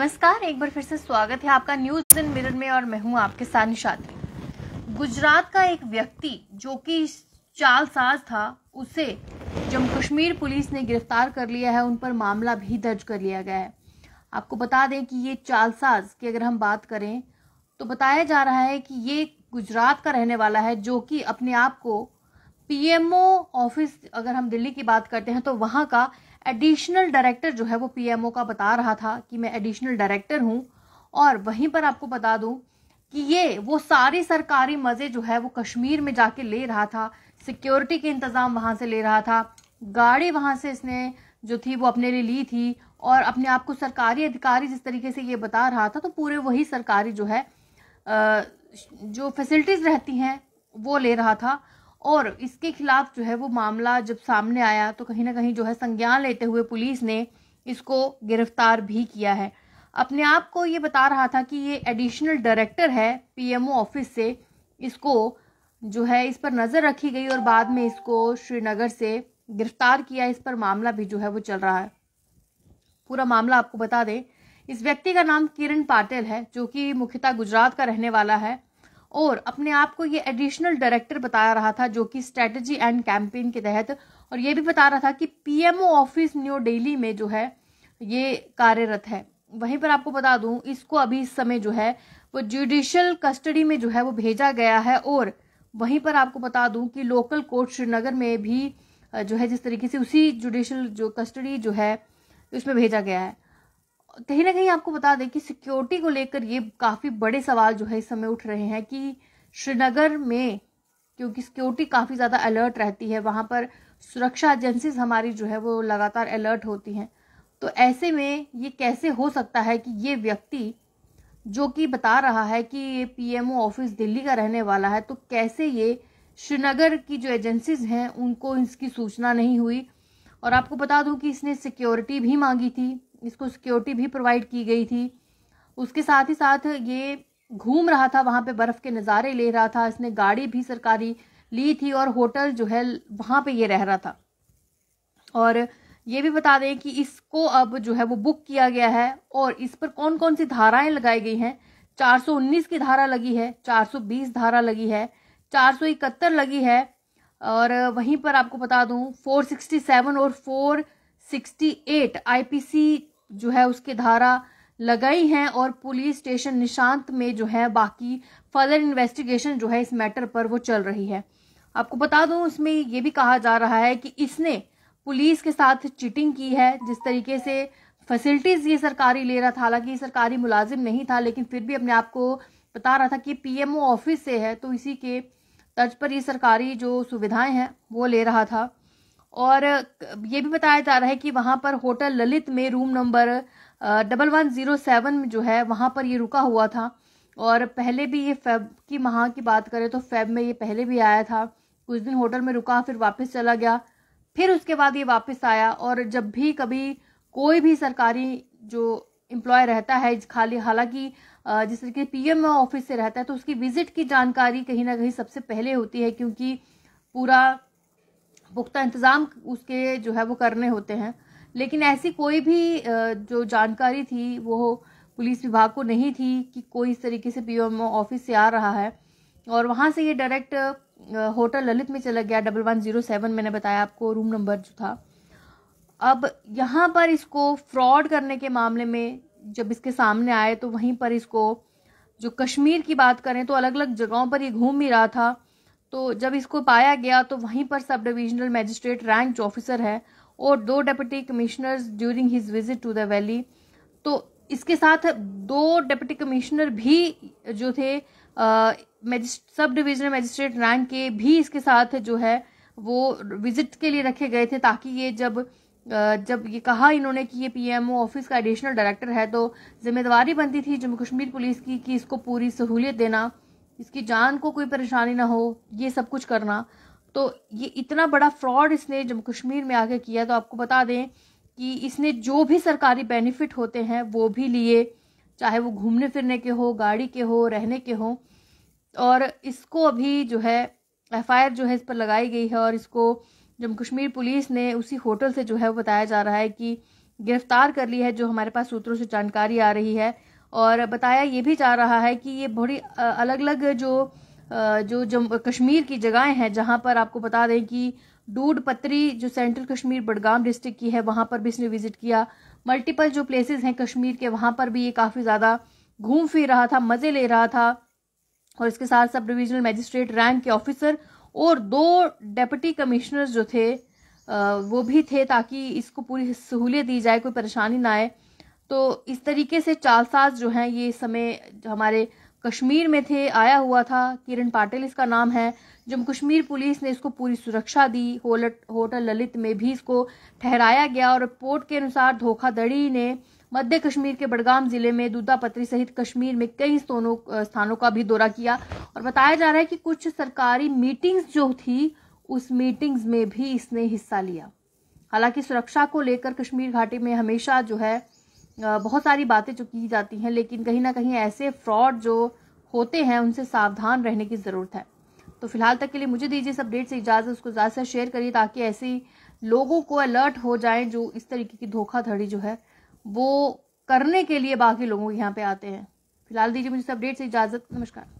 नमस्कार एक बार फिर से स्वागत है आपका न्यूज इन मिरर में और मैं हूँ आपके साथ निशात्री गुजरात का एक व्यक्ति जो कि चालसाज था उसे जम्मू कश्मीर पुलिस ने गिरफ्तार कर लिया है उन पर मामला भी दर्ज कर लिया गया है आपको बता दें कि ये चालसाज की अगर हम बात करें तो बताया जा रहा है कि ये गुजरात का रहने वाला है जो कि अपने आप को पीएमओ ऑफिस अगर हम दिल्ली की बात करते हैं तो वहाँ का एडिशनल डायरेक्टर जो है वो पीएमओ का बता रहा था कि मैं एडिशनल डायरेक्टर हूँ और वहीं पर आपको बता दूं कि ये वो सारी सरकारी मज़े जो है वो कश्मीर में जाके ले रहा था सिक्योरिटी के इंतज़ाम वहाँ से ले रहा था गाड़ी वहाँ से इसने जो थी वो अपने लिए ली थी और अपने आप को सरकारी अधिकारी जिस तरीके से ये बता रहा था तो पूरे वही सरकारी जो है जो फैसिलिटीज़ रहती हैं वो ले रहा था और इसके खिलाफ जो है वो मामला जब सामने आया तो कहीं ना कहीं जो है संज्ञान लेते हुए पुलिस ने इसको गिरफ्तार भी किया है अपने आप को ये बता रहा था कि ये एडिशनल डायरेक्टर है पीएमओ ऑफिस से इसको जो है इस पर नज़र रखी गई और बाद में इसको श्रीनगर से गिरफ्तार किया इस पर मामला भी जो है वो चल रहा है पूरा मामला आपको बता दें इस व्यक्ति का नाम किरण पाटिल है जो कि मुख्यतः गुजरात का रहने वाला है और अपने आप को ये एडिशनल डायरेक्टर बता रहा था जो कि स्ट्रेटजी एंड कैंपेन के तहत और ये भी बता रहा था कि पीएमओ ऑफिस न्यू डेली में जो है ये कार्यरत है वहीं पर आपको बता दूं इसको अभी इस समय जो है वो जुडिशल कस्टडी में जो है वो भेजा गया है और वहीं पर आपको बता दूं कि लोकल कोर्ट श्रीनगर में भी जो है जिस तरीके से उसी जुडिशल जो कस्टडी जो है उसमें भेजा गया है कहीं ना कहीं आपको बता दें कि सिक्योरिटी को लेकर ये काफ़ी बड़े सवाल जो है इस समय उठ रहे हैं कि श्रीनगर में क्योंकि सिक्योरिटी काफ़ी ज़्यादा अलर्ट रहती है वहाँ पर सुरक्षा एजेंसीज हमारी जो है वो लगातार अलर्ट होती हैं तो ऐसे में ये कैसे हो सकता है कि ये व्यक्ति जो कि बता रहा है कि ये पीएमओ ऑफिस दिल्ली का रहने वाला है तो कैसे ये श्रीनगर की जो एजेंसीज हैं उनको इसकी सूचना नहीं हुई और आपको बता दूं कि इसने सिक्योरिटी भी मांगी थी इसको सिक्योरिटी भी प्रोवाइड की गई थी उसके साथ ही साथ ये घूम रहा था वहाँ पे बर्फ़ के नज़ारे ले रहा था इसने गाड़ी भी सरकारी ली थी और होटल जो है वहाँ पे ये रह रहा था और ये भी बता दें कि इसको अब जो है वो बुक किया गया है और इस पर कौन कौन सी धाराएं लगाई गई हैं 419 की धारा लगी है 420 धारा लगी है चार लगी है और वहीं पर आपको बता दूं 467 और 468 आईपीसी जो है उसकी धारा लगाई हैं और पुलिस स्टेशन निशांत में जो है बाकी फर्दर इन्वेस्टिगेशन जो है इस मैटर पर वो चल रही है आपको बता दूं उसमें ये भी कहा जा रहा है कि इसने पुलिस के साथ चीटिंग की है जिस तरीके से फैसिलिटीज ये सरकारी ले रहा था हालांकि ये सरकारी मुलाजिम नहीं था लेकिन फिर भी अपने आप को बता रहा था कि पीएमओ ऑफिस से है तो इसी के तर्ज पर ये सरकारी जो सुविधाएं हैं वो ले रहा था और ये भी बताया जा रहा है कि वहां पर होटल ललित में room number double one zero seven जो है वहां पर ये रुका हुआ था और पहले भी ये फेब की माह की बात करें तो फेब में ये पहले भी आया था कुछ दिन होटल में रुका फिर वापस चला गया फिर उसके बाद ये वापस आया और जब भी कभी कोई भी सरकारी जो एम्प्लॉय रहता है खाली हालांकि जिस तरीके पीएम ऑफिस से रहता है तो उसकी विजिट की जानकारी कहीं ना कहीं सबसे पहले होती है क्योंकि पूरा पुख्ता इंतज़ाम उसके जो है वो करने होते हैं लेकिन ऐसी कोई भी जो जानकारी थी वो पुलिस विभाग को नहीं थी कि कोई इस तरीके से पीएमओ ऑफिस से आ रहा है और वहाँ से ये डायरेक्ट होटल ललित में चला गया डबल वन ज़ीरो सेवन मैंने बताया आपको रूम नंबर जो था अब यहाँ पर इसको फ्रॉड करने के मामले में जब इसके सामने आए तो वहीं पर इसको जो कश्मीर की बात करें तो अलग अलग जगहों पर ये घूम ही रहा था तो जब इसको पाया गया तो वहीं पर सब डिविजनल मैजिस्ट्रेट रैंक जो ऑफिसर है और दो deputy commissioners during his visit to the valley तो इसके साथ दो डिप्टी कमिश्नर भी जो थे सब डिविजनल मैजिस्ट्रेट रैंक के भी इसके साथ जो है वो विजिट के लिए रखे गए थे ताकि ये जब जब ये कहा इन्होंने कि ये पीएमओ ऑफिस का एडिशनल डायरेक्टर है तो जिम्मेदारी बनती थी जम्मू कश्मीर पुलिस की कि इसको पूरी सहूलियत देना इसकी जान को कोई परेशानी ना हो ये सब कुछ करना तो ये इतना बड़ा फ्रॉड इसने जम्मू कश्मीर में आके किया तो आपको बता दें कि इसने जो भी सरकारी बेनिफिट होते हैं वो भी लिए चाहे वो घूमने फिरने के हो गाड़ी के हो रहने के हो और इसको अभी जो है एफ जो है इस पर लगाई गई है और इसको जम्मू कश्मीर पुलिस ने उसी होटल से जो है बताया जा रहा है कि गिरफ्तार कर ली है जो हमारे पास सूत्रों से जानकारी आ रही है और बताया ये भी जा रहा है कि ये बड़ी अलग अलग जो जो जम्मू कश्मीर की जगहें हैं जहाँ पर आपको बता दें कि डूड पत्री जो सेंट्रल कश्मीर बडगाम डिस्ट्रिक्ट की है वहाँ पर भी इसने विजिट किया मल्टीपल जो प्लेसेस हैं कश्मीर के वहाँ पर भी ये काफ़ी ज़्यादा घूम फिर रहा था मज़े ले रहा था और इसके साथ सब डिविजनल मैजिस्ट्रेट रैंक के ऑफिसर और दो डेप्टी कमिश्नर जो थे वो भी थे ताकि इसको पूरी सहूलियत दी जाए कोई परेशानी ना आए तो इस तरीके से चालसाज जो हैं ये समय हमारे कश्मीर में थे आया हुआ था किरण पाटिल इसका नाम है जम्मू कश्मीर पुलिस ने इसको पूरी सुरक्षा दी होलट होटल ललित में भी इसको ठहराया गया और रिपोर्ट के अनुसार धोखाधड़ी ने मध्य कश्मीर के बडगाम जिले में दूधापत्री सहित कश्मीर में कई स्थानों स्थानों का भी दौरा किया और बताया जा रहा है कि कुछ सरकारी मीटिंग्स जो थी उस मीटिंग्स में भी इसने हिस्सा लिया हालांकि सुरक्षा को लेकर कश्मीर घाटी में हमेशा जो है बहुत सारी बातें जो की जाती हैं लेकिन कहीं ना कहीं ऐसे फ्रॉड जो होते हैं उनसे सावधान रहने की ज़रूरत है तो फिलहाल तक के लिए मुझे दीजिए इस अपडेट से इजाज़त उसको ज़्यादा से शेयर करिए ताकि ऐसे लोगों को अलर्ट हो जाए जो इस तरीके की धोखाधड़ी जो है वो करने के लिए बाकी लोगों के यहाँ पे आते हैं फिलहाल दीजिए मुझे इस अपडेट से इजाज़त नमस्कार